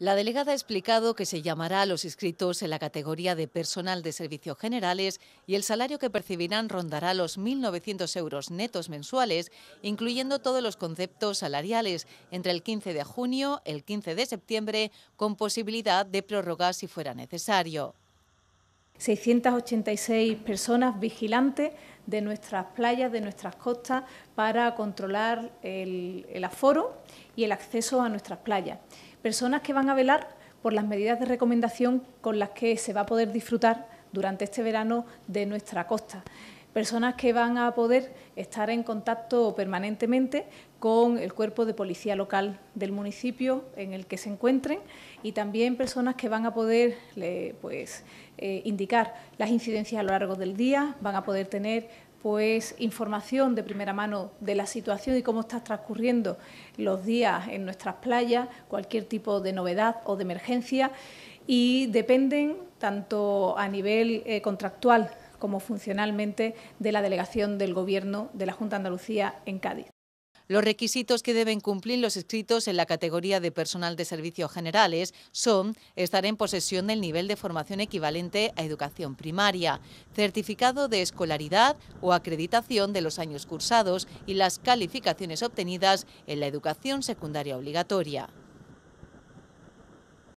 La delegada ha explicado que se llamará a los inscritos en la categoría de personal de servicios generales y el salario que percibirán rondará los 1.900 euros netos mensuales, incluyendo todos los conceptos salariales entre el 15 de junio, y el 15 de septiembre, con posibilidad de prórroga si fuera necesario. 686 personas vigilantes de nuestras playas, de nuestras costas, para controlar el, el aforo y el acceso a nuestras playas. Personas que van a velar por las medidas de recomendación con las que se va a poder disfrutar durante este verano de nuestra costa personas que van a poder estar en contacto permanentemente con el cuerpo de policía local del municipio en el que se encuentren y también personas que van a poder pues, eh, indicar las incidencias a lo largo del día, van a poder tener pues información de primera mano de la situación y cómo están transcurriendo los días en nuestras playas, cualquier tipo de novedad o de emergencia y dependen tanto a nivel eh, contractual como funcionalmente de la delegación del Gobierno de la Junta de Andalucía en Cádiz. Los requisitos que deben cumplir los escritos en la categoría de personal de servicios generales son estar en posesión del nivel de formación equivalente a educación primaria, certificado de escolaridad o acreditación de los años cursados y las calificaciones obtenidas en la educación secundaria obligatoria.